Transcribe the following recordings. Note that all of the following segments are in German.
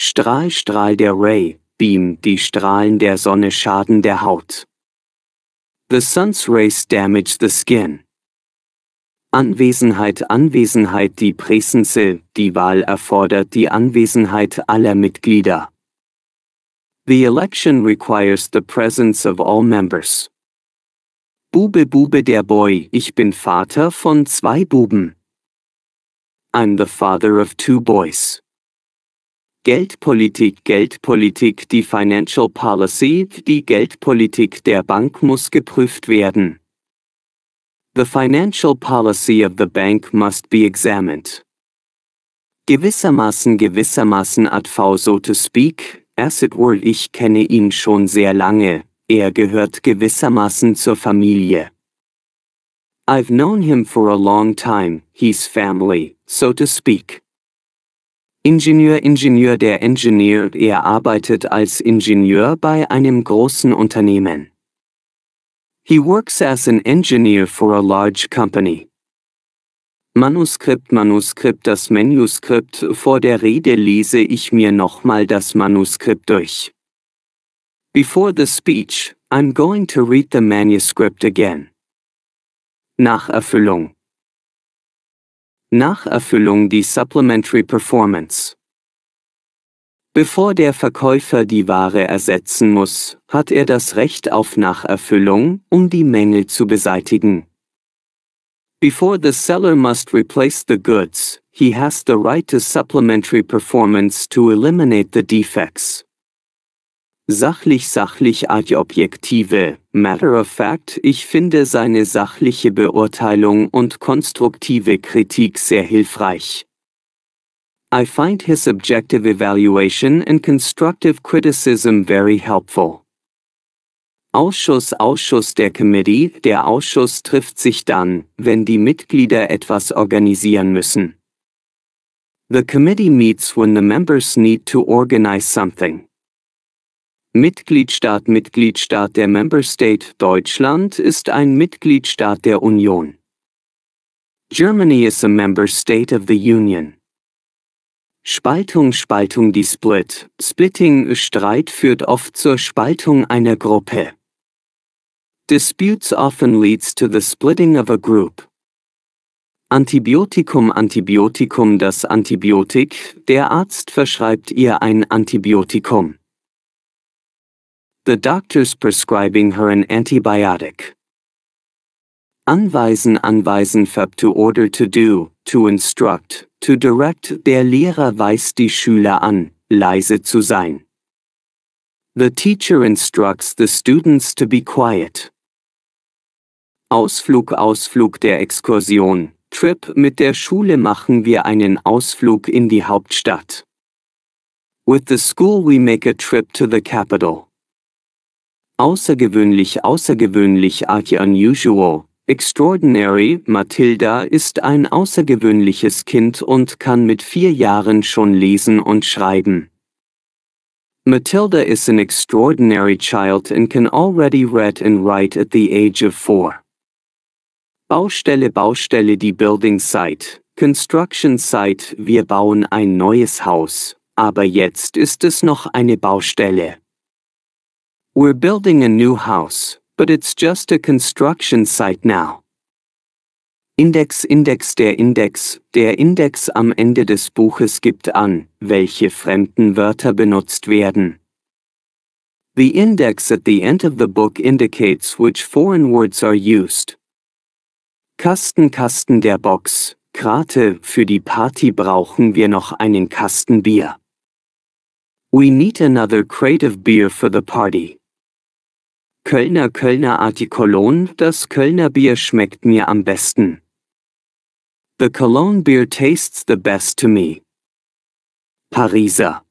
Strahl, Strahl der Ray, Beam, die Strahlen der Sonne schaden der Haut. The sun's rays damage the skin. Anwesenheit, Anwesenheit, die Präsenzel, die Wahl erfordert die Anwesenheit aller Mitglieder. The election requires the presence of all members. Bube, Bube, der Boy, ich bin Vater von zwei Buben. I'm the father of two boys. Geldpolitik Geldpolitik Die Financial Policy, die Geldpolitik der Bank muss geprüft werden. The financial policy of the bank must be examined. Gewissermaßen gewissermaßen ad v so to speak, as it were ich kenne ihn schon sehr lange, er gehört gewissermaßen zur Familie. I've known him for a long time, he's family, so to speak. Ingenieur Ingenieur Der Ingenieur er arbeitet als Ingenieur bei einem großen Unternehmen. He works as an engineer for a large company. Manuskript Manuskript Das Manuskript Vor der Rede lese ich mir nochmal das Manuskript durch. Before the speech, I'm going to read the manuscript again. Nach Erfüllung. Nach Erfüllung die Supplementary Performance. Bevor der Verkäufer die Ware ersetzen muss, hat er das Recht auf Nacherfüllung, um die Mängel zu beseitigen. Before the seller must replace the goods, he has the right to supplementary performance to eliminate the defects. Sachlich sachlich adjektive, matter of fact, ich finde seine sachliche Beurteilung und konstruktive Kritik sehr hilfreich. I find his objective evaluation and constructive criticism very helpful. Ausschuss Ausschuss der Committee, der Ausschuss trifft sich dann, wenn die Mitglieder etwas organisieren müssen. The committee meets when the members need to organize something. Mitgliedstaat Mitgliedstaat der Member State Deutschland ist ein Mitgliedstaat der Union. Germany is a member state of the Union. Spaltung Spaltung die Split. Splitting Streit führt oft zur Spaltung einer Gruppe. Disputes often leads to the splitting of a group. Antibiotikum Antibiotikum Das Antibiotik, der Arzt verschreibt ihr ein Antibiotikum. The doctor's prescribing her an antibiotic. Anweisen, anweisen, verb to order to do, to instruct, to direct. Der Lehrer weist die Schüler an, leise zu sein. The teacher instructs the students to be quiet. Ausflug, Ausflug der Exkursion. Trip mit der Schule machen wir einen Ausflug in die Hauptstadt. With the school we make a trip to the capital. Außergewöhnlich, außergewöhnlich, arty unusual, extraordinary, Matilda ist ein außergewöhnliches Kind und kann mit vier Jahren schon lesen und schreiben. Matilda is an extraordinary child and can already read and write at the age of four. Baustelle, Baustelle, die Building Site, Construction Site, wir bauen ein neues Haus, aber jetzt ist es noch eine Baustelle. We're building a new house, but it's just a construction site now. Index Index der Index der Index am Ende des Buches gibt an, welche fremden Wörter benutzt werden. The index at the end of the book indicates which foreign words are used. Kasten Kasten der Box, Krate, für die Party brauchen wir noch einen Kasten Bier. We need another crate of beer for the party. Kölner Kölner Artikolon, das Kölner Bier schmeckt mir am besten. The Cologne beer tastes the best to me. Pariser.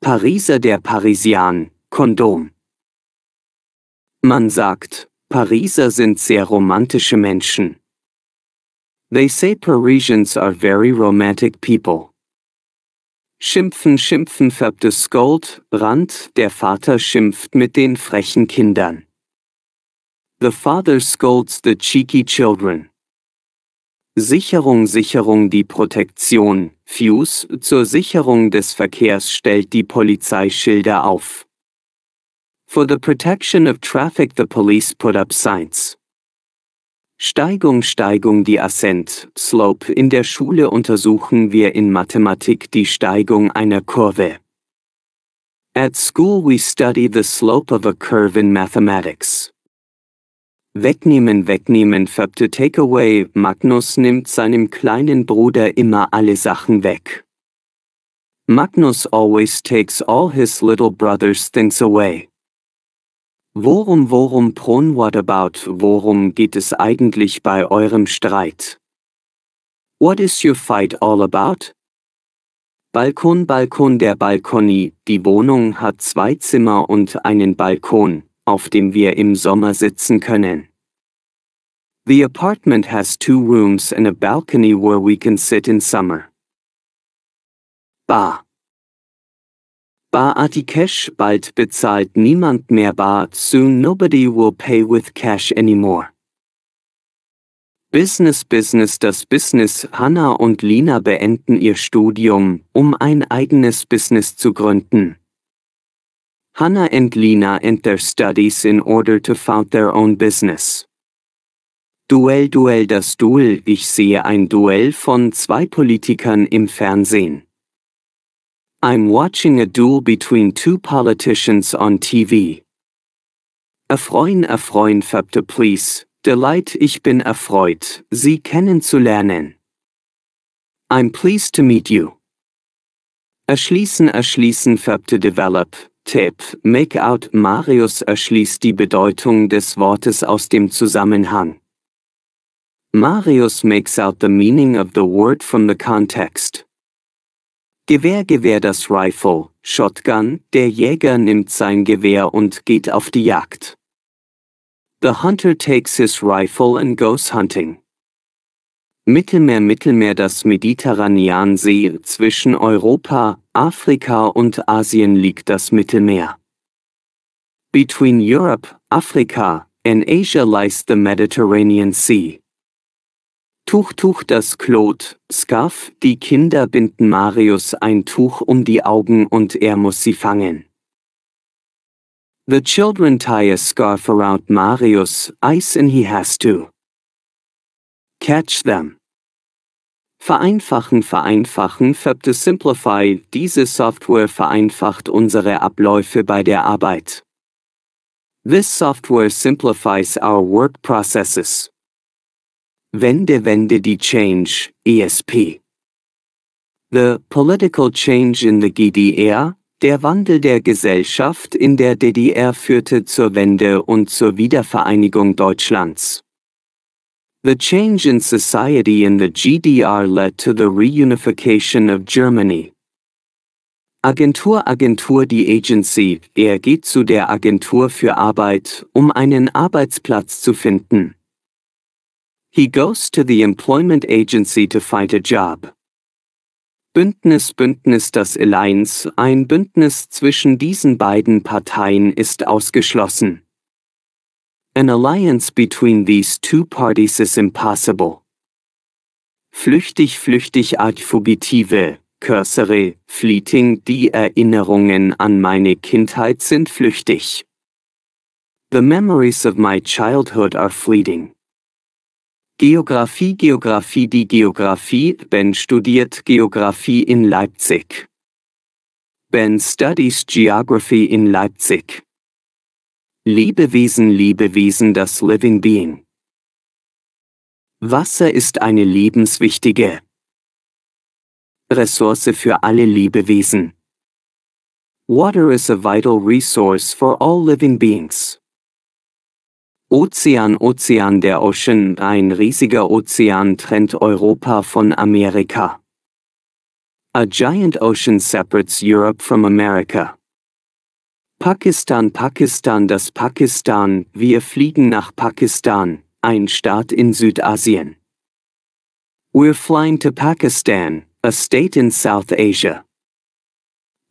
Pariser der Parisian, Kondom. Man sagt, Pariser sind sehr romantische Menschen. They say Parisians are very romantic people. Schimpfen, schimpfen färbtes Gold, Brand, der Vater schimpft mit den frechen Kindern. The father scolds the cheeky children. Sicherung, Sicherung, die Protektion, Fuse, zur Sicherung des Verkehrs stellt die Polizei Schilder auf. For the protection of traffic the police put up signs. Steigung Steigung Die Ascent, Slope in der Schule untersuchen wir in Mathematik die Steigung einer Kurve. At school we study the slope of a curve in mathematics. Wegnehmen Wegnehmen to take away. Magnus nimmt seinem kleinen Bruder immer alle Sachen weg. Magnus always takes all his little brother's things away. Worum worum Thron what about worum geht es eigentlich bei eurem Streit? What is your fight all about? Balkon Balkon der Balkoni, die Wohnung hat zwei Zimmer und einen Balkon, auf dem wir im Sommer sitzen können. The apartment has two rooms and a balcony where we can sit in summer. Bar. Bar Baati Cash bald bezahlt niemand mehr Bar, soon nobody will pay with cash anymore. Business Business Das Business Hannah und Lina beenden ihr Studium, um ein eigenes Business zu gründen. Hannah and Lina end their studies in order to found their own business. Duell Duell Das Duell Ich sehe ein Duell von zwei Politikern im Fernsehen. I'm watching a duel between two politicians on TV. Erfreuen, erfreuen, Fabte, please. Delight, ich bin erfreut, Sie kennenzulernen. I'm pleased to meet you. Erschließen, erschließen, Fabte, develop. tip, make out, Marius erschließt die Bedeutung des Wortes aus dem Zusammenhang. Marius makes out the meaning of the word from the context. Gewehr, Gewehr das Rifle, Shotgun, der Jäger nimmt sein Gewehr und geht auf die Jagd. The Hunter takes his rifle and goes hunting. Mittelmeer Mittelmeer das Mediterraneansee zwischen Europa, Afrika und Asien liegt das Mittelmeer. Between Europe, Africa, and Asia lies the Mediterranean Sea. Tuch Tuch das Klot, Scarf, die Kinder binden Marius ein Tuch um die Augen und er muss sie fangen. The children tie a scarf around Marius' ice and he has to catch them. Vereinfachen, vereinfachen, to Simplify, diese Software vereinfacht unsere Abläufe bei der Arbeit. This software simplifies our work processes. Wende Wende die Change, ESP. The Political Change in the GDR, der Wandel der Gesellschaft in der DDR führte zur Wende und zur Wiedervereinigung Deutschlands. The change in society in the GDR led to the reunification of Germany. Agentur Agentur die Agency, er geht zu der Agentur für Arbeit, um einen Arbeitsplatz zu finden. He goes to the employment agency to find a job. Bündnis Bündnis das Alliance, ein Bündnis zwischen diesen beiden Parteien ist ausgeschlossen. An alliance between these two parties is impossible. Flüchtig flüchtig ad fugitive, cursory, fleeting die Erinnerungen an meine Kindheit sind flüchtig. The memories of my childhood are fleeting. Geographie Geographie Die Geographie Ben studiert Geographie in Leipzig. Ben studies Geography in Leipzig. Liebewesen Liebewesen das Living Being. Wasser ist eine lebenswichtige Ressource für alle Liebewesen. Water is a vital resource for all living beings. Ozean Ozean der Ocean Ein riesiger Ozean trennt Europa von Amerika. A giant ocean separates Europe from America. Pakistan Pakistan das Pakistan, wir fliegen nach Pakistan, ein Staat in Südasien. We're flying to Pakistan, a state in South Asia.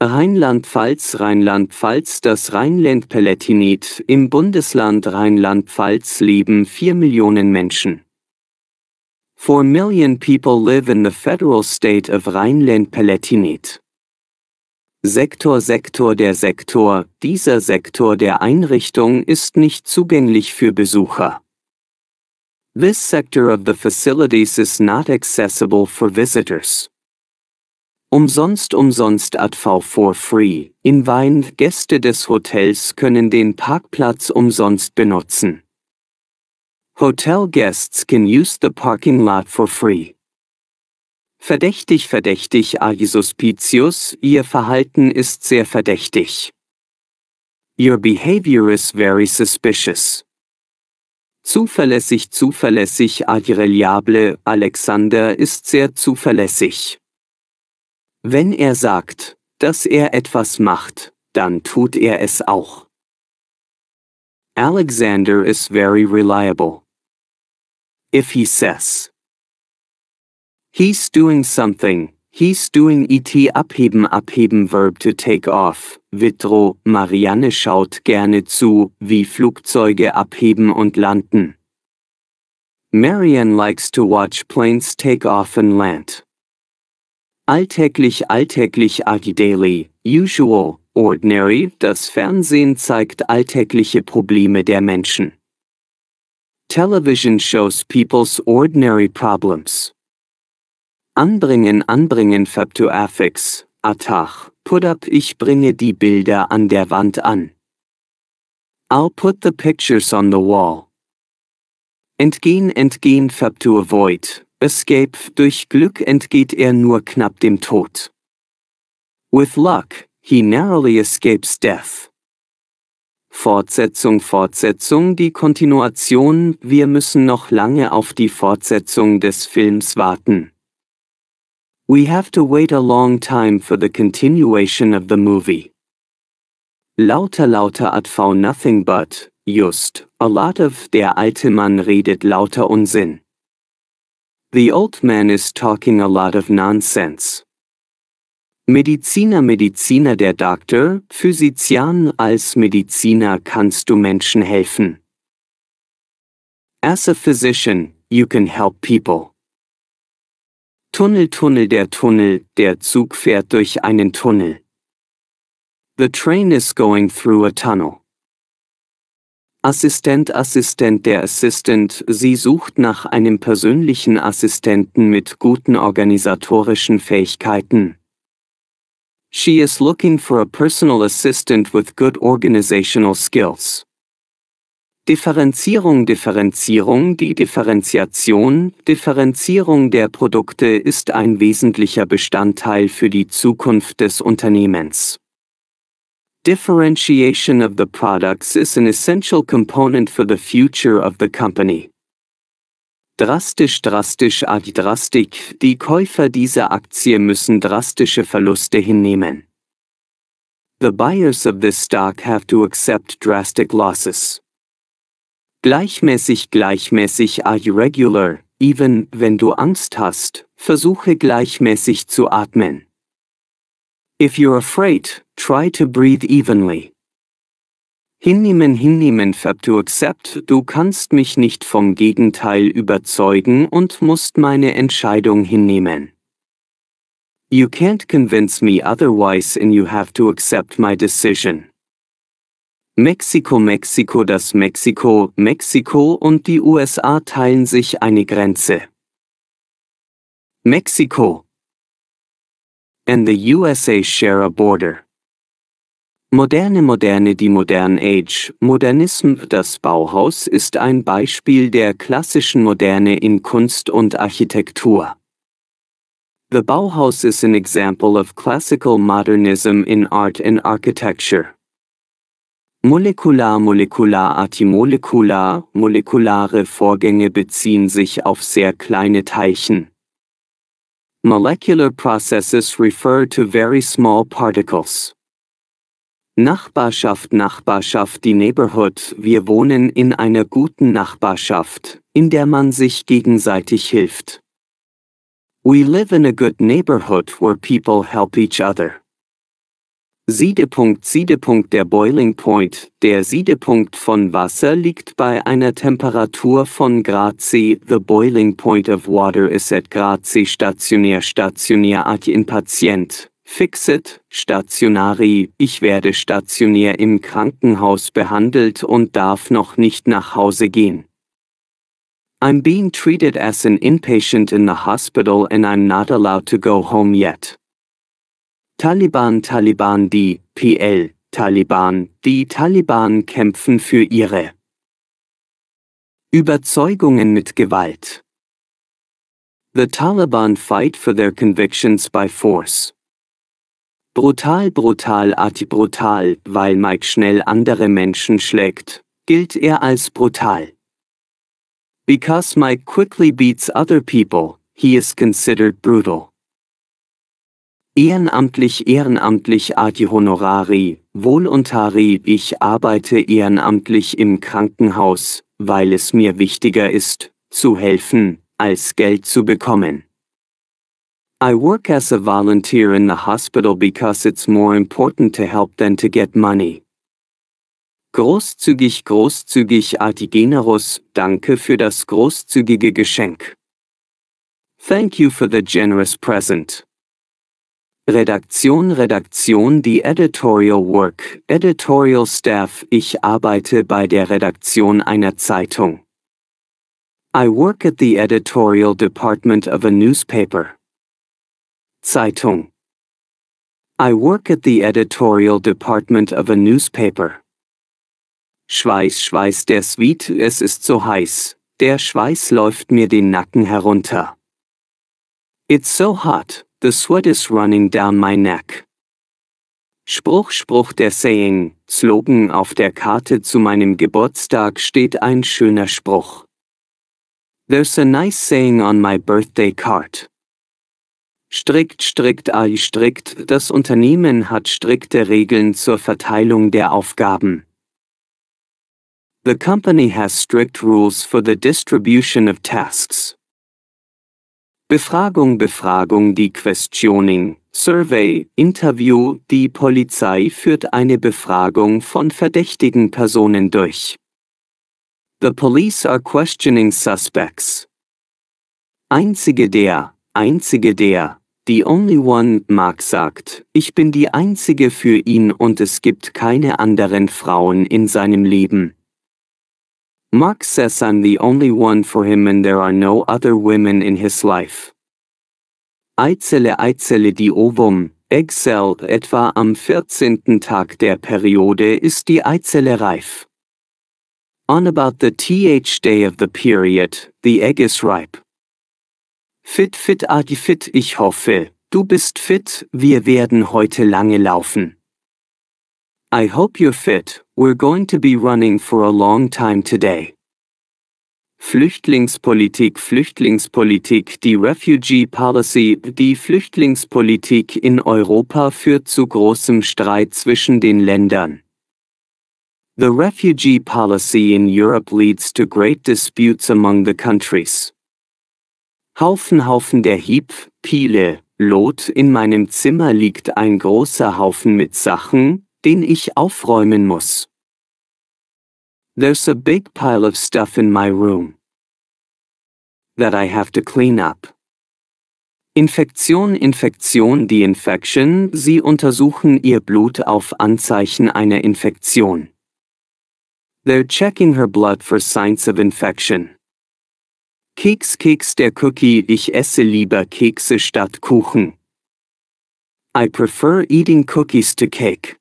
Rheinland-Pfalz Rheinland-Pfalz Das Rheinland-Palatinat im Bundesland Rheinland-Pfalz leben 4 Millionen Menschen. 4 million people live in the federal state of Rheinland-Palatinate. Sektor Sektor Der Sektor, dieser Sektor der Einrichtung ist nicht zugänglich für Besucher. This sector of the facilities is not accessible for visitors. Umsonst umsonst ADV for free. In Wein Gäste des Hotels können den Parkplatz umsonst benutzen. Hotel guests can use the parking lot for free. Verdächtig, verdächtig, Arisuspicius, ah, Ihr Verhalten ist sehr verdächtig. Your behavior is very suspicious. Zuverlässig, zuverlässig, adreliable, ah, Alexander ist sehr zuverlässig. Wenn er sagt, dass er etwas macht, dann tut er es auch. Alexander is very reliable. If he says, He's doing something, he's doing it abheben abheben verb to take off. Vitro, Marianne schaut gerne zu, wie Flugzeuge abheben und landen. Marianne likes to watch planes take off and land. Alltäglich, alltäglich, daily, usual, ordinary, das Fernsehen zeigt alltägliche Probleme der Menschen. Television shows people's ordinary problems. Anbringen, anbringen, Fabtuafix, Atach, put up, ich bringe die Bilder an der Wand an. I'll put the pictures on the wall. Entgehen, entgehen, Fabtu avoid, Escape durch Glück entgeht er nur knapp dem Tod. With luck, he narrowly escapes death. Fortsetzung, Fortsetzung, die Kontinuation, wir müssen noch lange auf die Fortsetzung des Films warten. We have to wait a long time for the continuation of the movie. Lauter, lauter adv nothing but, just, a lot of, der alte Mann redet lauter Unsinn. The old man is talking a lot of nonsense. Mediziner, Mediziner, der Doktor, Physician, als Mediziner kannst du Menschen helfen. As a physician, you can help people. Tunnel, Tunnel, der Tunnel, der Zug fährt durch einen Tunnel. The train is going through a tunnel. Assistent Assistent Der Assistent, Sie sucht nach einem persönlichen Assistenten mit guten organisatorischen Fähigkeiten. She is looking for a personal assistant with good organizational skills. Differenzierung Differenzierung Die Differenziation, Differenzierung der Produkte ist ein wesentlicher Bestandteil für die Zukunft des Unternehmens differentiation of the products is an essential component for the future of the company. Drastisch, drastisch, ah, drastik, die Käufer dieser Aktie müssen drastische Verluste hinnehmen. The buyers of this stock have to accept drastic losses. Gleichmäßig, gleichmäßig, are ah, you regular, even wenn du Angst hast, versuche gleichmäßig zu atmen. If you're afraid, try to breathe evenly. Hinnehmen, hinnehmen, verb to accept, du kannst mich nicht vom Gegenteil überzeugen und musst meine Entscheidung hinnehmen. You can't convince me otherwise and you have to accept my decision. Mexiko, Mexiko, das Mexiko, Mexiko und die USA teilen sich eine Grenze. Mexiko, and the USA share a border. Moderne Moderne Die Modern Age, Modernism Das Bauhaus ist ein Beispiel der klassischen Moderne in Kunst und Architektur. The Bauhaus is an example of classical modernism in art and architecture. Molekular Molekular artimolekular, Molekulare Vorgänge beziehen sich auf sehr kleine Teilchen. Molecular processes refer to very small particles. Nachbarschaft Nachbarschaft die Neighborhood Wir wohnen in einer guten Nachbarschaft, in der man sich gegenseitig hilft. We live in a good neighborhood where people help each other. Siedepunkt Siedepunkt Der Boiling Point, der Siedepunkt von Wasser liegt bei einer Temperatur von Grad C. The boiling point of water is at Grad C stationär stationär at in Patient. Stationari, ich werde stationär im Krankenhaus behandelt und darf noch nicht nach Hause gehen. I'm being treated as an inpatient in the hospital and I'm not allowed to go home yet. Taliban Taliban die PL Taliban die Taliban kämpfen für ihre Überzeugungen mit Gewalt. The Taliban fight for their convictions by force. Brutal, brutal, arti brutal, weil Mike schnell andere Menschen schlägt, gilt er als brutal. Because Mike quickly beats other people, he is considered brutal. Ehrenamtlich, ehrenamtlich Adi Honorari, Voluntari, ich arbeite ehrenamtlich im Krankenhaus, weil es mir wichtiger ist, zu helfen, als Geld zu bekommen. I work as a volunteer in the hospital because it's more important to help than to get money. Großzügig, großzügig adi Artigenerus, danke für das großzügige Geschenk. Thank you for the generous present. Redaktion Redaktion die Editorial Work, Editorial Staff Ich arbeite bei der Redaktion einer Zeitung. I work at the editorial department of a newspaper. Zeitung. I work at the editorial department of a newspaper. Schweiß, Schweiß der Sweet, es ist so heiß. Der Schweiß läuft mir den Nacken herunter. It's so hot. The sweat is running down my neck. Spruch, Spruch der Saying, Slogan auf der Karte zu meinem Geburtstag steht ein schöner Spruch. There's a nice saying on my birthday card. Strikt, strikt, ai strikt, das Unternehmen hat strikte Regeln zur Verteilung der Aufgaben. The company has strict rules for the distribution of tasks. Befragung Befragung Die Questioning, Survey, Interview Die Polizei führt eine Befragung von verdächtigen Personen durch. The police are questioning suspects. Einzige der, einzige der, the only one, Mark sagt, ich bin die einzige für ihn und es gibt keine anderen Frauen in seinem Leben. Mark says I'm the only one for him and there are no other women in his life. Eizelle Eizelle die Ovum, Egg Cell etwa am 14. Tag der Periode ist die Eizelle reif. On about the th day of the period, the egg is ripe. Fit fit adi fit ich hoffe, du bist fit, wir werden heute lange laufen. I hope you're fit, we're going to be running for a long time today. Flüchtlingspolitik, Flüchtlingspolitik, die Refugee Policy, die Flüchtlingspolitik in Europa führt zu großem Streit zwischen den Ländern. The refugee policy in Europe leads to great disputes among the countries. Haufen Haufen der Hieb, Pile, Lot in meinem Zimmer liegt ein großer Haufen mit Sachen, den ich aufräumen muss. There's a big pile of stuff in my room that I have to clean up. Infektion, Infektion, die Infection, sie untersuchen ihr Blut auf Anzeichen einer Infektion. They're checking her blood for signs of infection. Keks, Keks, der Cookie, ich esse lieber Kekse statt Kuchen. I prefer eating cookies to cake.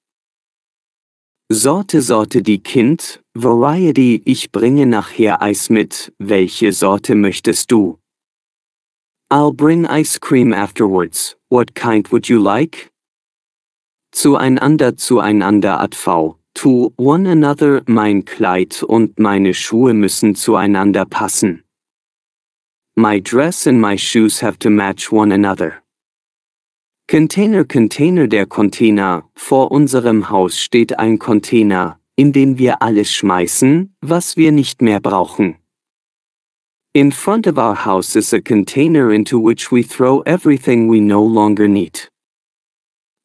Sorte Sorte die Kind, Variety ich bringe nachher Eis mit, welche Sorte möchtest du? I'll bring ice cream afterwards, what kind would you like? Zueinander zueinander adv, to one another mein Kleid und meine Schuhe müssen zueinander passen. My dress and my shoes have to match one another. Container Container der Container, vor unserem Haus steht ein Container, in den wir alles schmeißen, was wir nicht mehr brauchen. In front of our house is a container into which we throw everything we no longer need.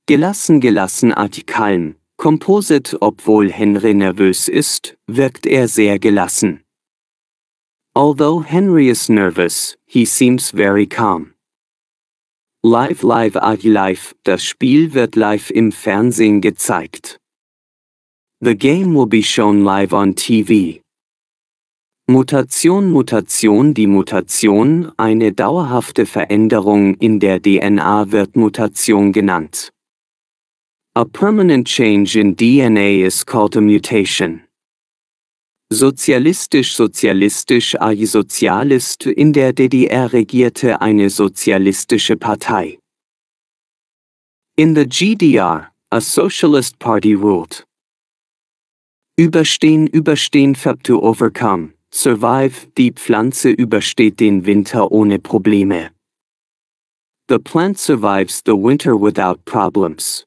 Gelassen gelassen Artikeln, Composite Obwohl Henry nervös ist, wirkt er sehr gelassen. Although Henry is nervous, he seems very calm. Live Live Agi Live, das Spiel wird live im Fernsehen gezeigt. The game will be shown live on TV. Mutation Mutation Die Mutation, eine dauerhafte Veränderung in der DNA wird Mutation genannt. A permanent change in DNA is called a mutation. Sozialistisch-sozialistisch Arisozialist in der DDR regierte eine sozialistische Partei. In the GDR, a socialist party ruled. Überstehen, überstehen, verb to overcome, survive, die Pflanze übersteht den Winter ohne Probleme. The plant survives the winter without problems.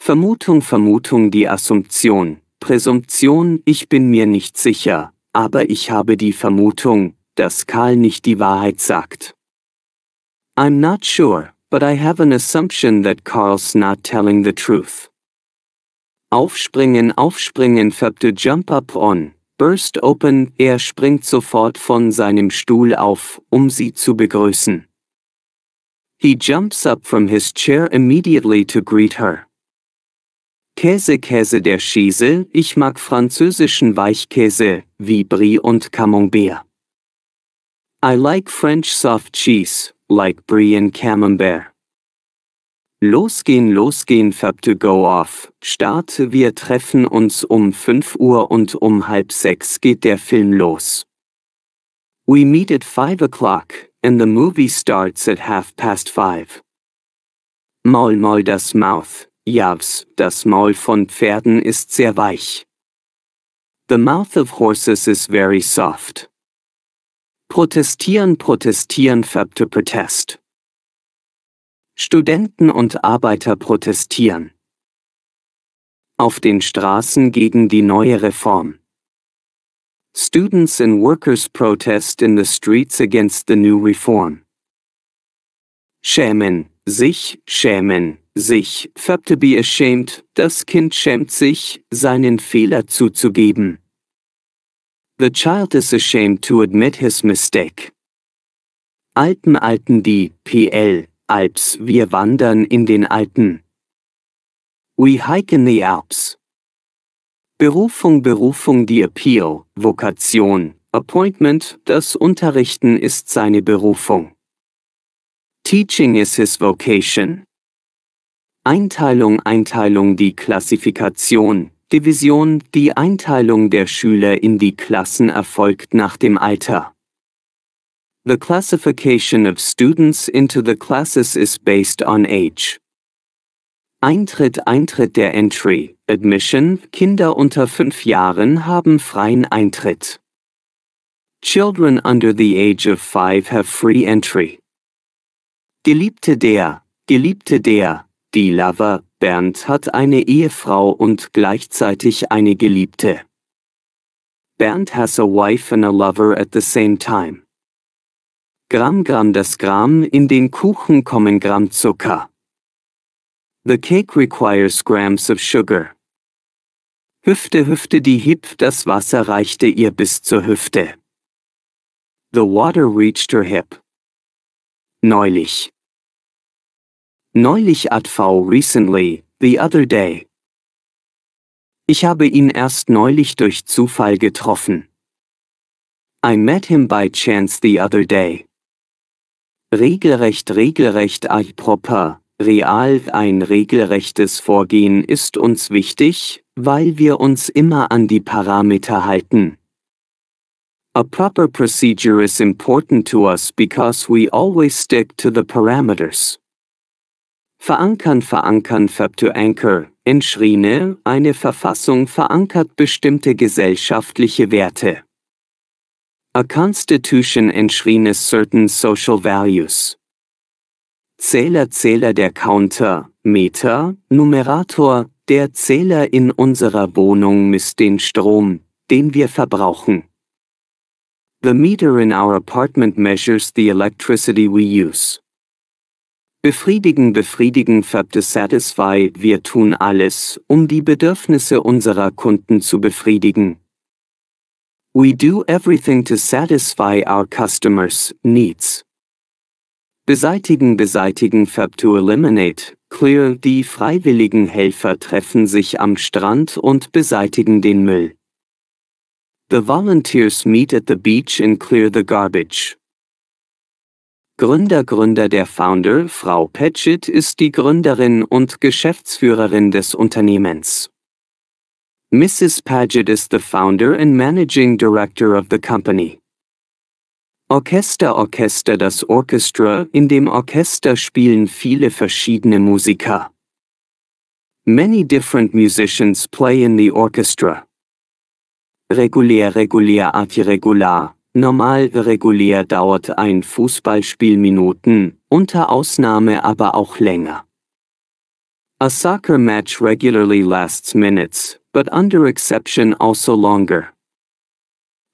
Vermutung, Vermutung, die Assumption, Präsumption, ich bin mir nicht sicher, aber ich habe die Vermutung, dass Karl nicht die Wahrheit sagt. I'm not sure, but I have an assumption that Carl's not telling the truth. Aufspringen, aufspringen, Fab to jump up on, burst open, er springt sofort von seinem Stuhl auf, um sie zu begrüßen. He jumps up from his chair immediately to greet her. Käse Käse der Schäse, ich mag französischen Weichkäse, wie Brie und Camembert. I like French soft cheese, like Brie and Camembert. Losgehen, losgehen, Fab to go off. Start, wir treffen uns um 5 Uhr und um halb 6 geht der Film los. We meet at 5 o'clock, and the movie starts at half past 5. Maul, maul das Mouth, Yavs, das Maul von Pferden ist sehr weich. The mouth of horses is very soft. Protestieren, protestieren, verb to protest. Studenten und Arbeiter protestieren. Auf den Straßen gegen die neue Reform. Students and workers protest in the streets against the new reform. Schämen, sich schämen. Sich. Verb to be ashamed. Das Kind schämt sich, seinen Fehler zuzugeben. The child is ashamed to admit his mistake. Alten Alten die PL Alps wir wandern in den Alpen. We hike in the Alps. Berufung Berufung die Appeal, Vokation, Appointment, das Unterrichten ist seine Berufung. Teaching is his vocation. Einteilung Einteilung die Klassifikation, Division, die Einteilung der Schüler in die Klassen erfolgt nach dem Alter. The classification of students into the classes is based on age. Eintritt Eintritt der Entry, Admission, Kinder unter fünf Jahren haben freien Eintritt. Children under the age of five have free entry. Geliebte der, Geliebte der, die Lover, Bernd hat eine Ehefrau und gleichzeitig eine Geliebte. Bernd has a wife and a lover at the same time. Gramm Gramm das Gramm, in den Kuchen kommen Gramm Zucker. The cake requires grams of sugar. Hüfte Hüfte die Hip, das Wasser reichte ihr bis zur Hüfte. The water reached her hip. Neulich. Neulich atv recently, the other day. Ich habe ihn erst neulich durch Zufall getroffen. I met him by chance the other day. Regelrecht, regelrecht, I proper, real ein regelrechtes Vorgehen ist uns wichtig, weil wir uns immer an die Parameter halten. A proper procedure is important to us because we always stick to the parameters. Verankern verankern verb to anchor, in Schrine, eine Verfassung verankert bestimmte gesellschaftliche Werte. A constitution enshrines certain social values. Zähler Zähler der Counter, Meter, Numerator, der Zähler in unserer Wohnung misst den Strom, den wir verbrauchen. The meter in our apartment measures the electricity we use. Befriedigen, befriedigen, färbte Satisfy, wir tun alles, um die Bedürfnisse unserer Kunden zu befriedigen. We do everything to satisfy our customers' needs. Beseitigen, beseitigen, verb to eliminate, clear, die freiwilligen Helfer treffen sich am Strand und beseitigen den Müll. The volunteers meet at the beach and clear the garbage. Gründer Gründer der Founder, Frau Patchett, ist die Gründerin und Geschäftsführerin des Unternehmens. Mrs. Paget is the founder and managing director of the company. Orchester Orchester das Orchestra, in dem Orchester spielen viele verschiedene Musiker. Many different musicians play in the orchestra. Regulär regulär antiregular, Normal regulär dauert ein Fußballspiel Minuten, unter Ausnahme aber auch länger. A soccer match regularly lasts minutes, but under exception also longer.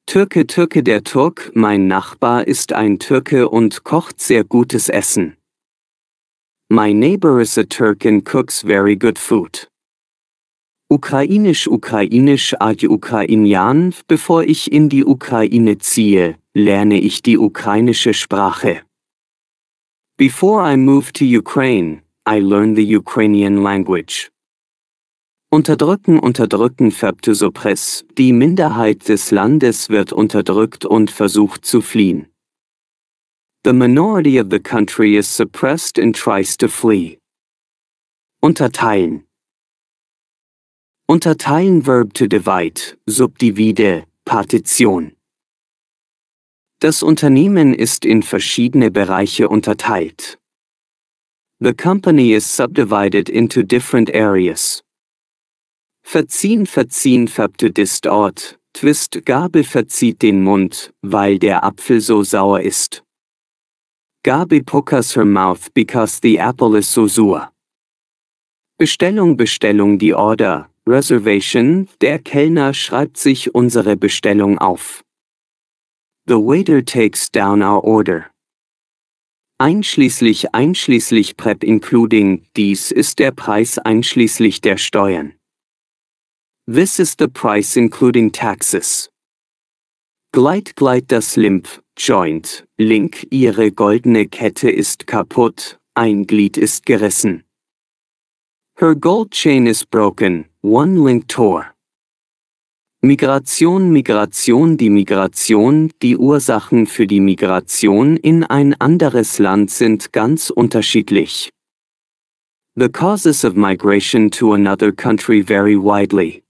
Türke Türke der Turk, mein Nachbar ist ein Türke und kocht sehr gutes Essen. My neighbor is a Turk and cooks very good food. Ukrainisch-Ukrainisch ad Ukrainian, bevor ich in die Ukraine ziehe, lerne ich die ukrainische Sprache. Before I move to Ukraine, I learn the Ukrainian language. Unterdrücken, unterdrücken, färbte Suppress, die Minderheit des Landes wird unterdrückt und versucht zu fliehen. The minority of the country is suppressed and tries to flee. Unterteilen. Unterteilen Verb to divide, Subdivide, Partition. Das Unternehmen ist in verschiedene Bereiche unterteilt. The company is subdivided into different areas. Verziehen, verziehen, färbte distort, twist, Gabel verzieht den Mund, weil der Apfel so sauer ist. Gabel puckers her mouth because the apple is so sour. Bestellung, Bestellung, die Order, Reservation, der Kellner schreibt sich unsere Bestellung auf. The waiter takes down our order. Einschließlich einschließlich Prep including, dies ist der Preis einschließlich der Steuern. This is the price including taxes. Gleit gleit das Limp, Joint, Link, ihre goldene Kette ist kaputt, ein Glied ist gerissen. Her gold chain is broken, One Link Tour. Migration, Migration, die Migration, die Ursachen für die Migration in ein anderes Land sind ganz unterschiedlich. The causes of migration to another country vary widely.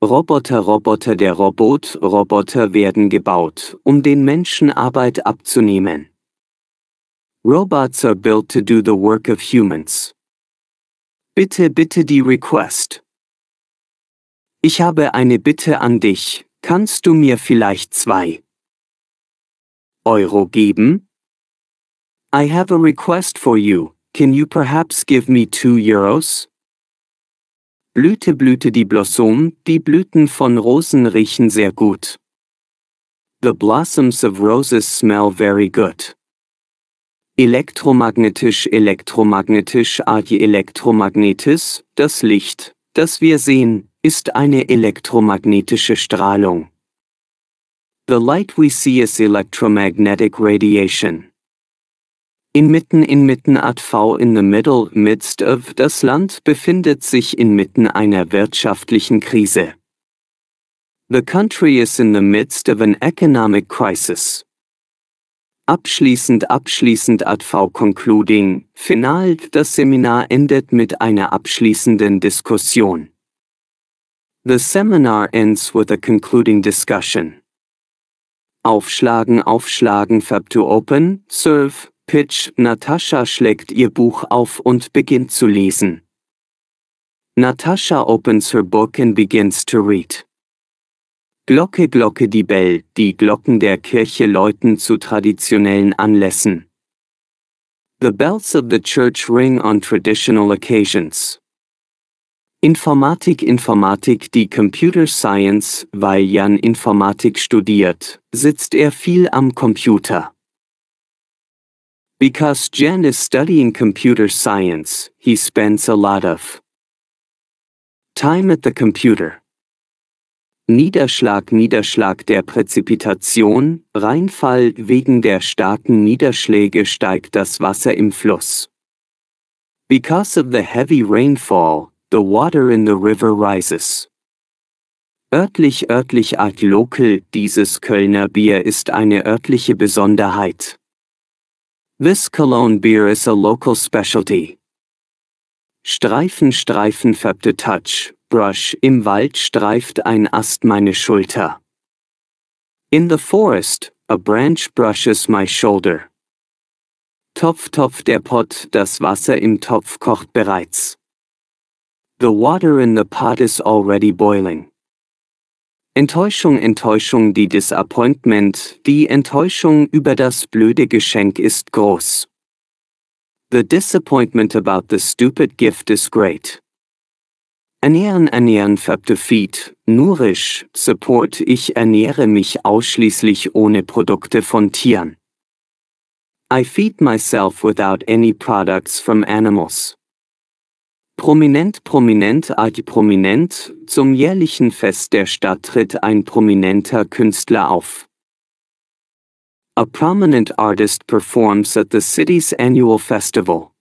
Roboter, Roboter, der Robot, Roboter werden gebaut, um den Menschen Arbeit abzunehmen. Robots are built to do the work of humans. Bitte, bitte die Request. Ich habe eine Bitte an dich. Kannst du mir vielleicht zwei Euro geben? I have a request for you. Can you perhaps give me two euros? Blüte, Blüte, die Blossom, die Blüten von Rosen riechen sehr gut. The blossoms of roses smell very good. Elektromagnetisch Elektromagnetisch adi elektromagnetis, das Licht, das wir sehen, ist eine elektromagnetische Strahlung. The light we see is electromagnetic radiation. Inmitten inmitten ad V in the middle midst of das Land befindet sich inmitten einer wirtschaftlichen Krise. The country is in the midst of an economic crisis. Abschließend abschließend ad v concluding, final das Seminar endet mit einer abschließenden Diskussion. The seminar ends with a concluding discussion. Aufschlagen, aufschlagen, Fab to open, serve, pitch, Natascha schlägt ihr Buch auf und beginnt zu lesen. Natasha opens her book and begins to read. Glocke, Glocke, die Bell, die Glocken der Kirche läuten zu traditionellen Anlässen. The bells of the church ring on traditional occasions. Informatik Informatik die Computer Science, weil Jan Informatik studiert, sitzt er viel am Computer. Because Jan is studying computer science, he spends a lot of time at the computer. Niederschlag Niederschlag der Präzipitation, Reinfall wegen der starken Niederschläge steigt das Wasser im Fluss. Because of the heavy rainfall, the water in the river rises. Örtlich örtlich art local, dieses Kölner Bier ist eine örtliche Besonderheit. This Cologne beer is a local specialty. Streifen Streifen färbte Touch, Sagebrush im Wald streift ein Ast meine Schulter. In the forest, a branch brushes my shoulder. Topf, Topf der Pot, das Wasser im Topf kocht bereits. The water in the pot is already boiling. Enttäuschung, Enttäuschung, die Disappointment, die Enttäuschung über das blöde Geschenk ist groß. The disappointment about the stupid gift is great. Ernähren Ernähren Feed, Nourish, Support Ich ernähre mich ausschließlich ohne Produkte von Tieren. I feed myself without any products from animals. Prominent Prominent Adi Prominent, zum jährlichen Fest der Stadt tritt ein prominenter Künstler auf. A prominent artist performs at the city's annual festival.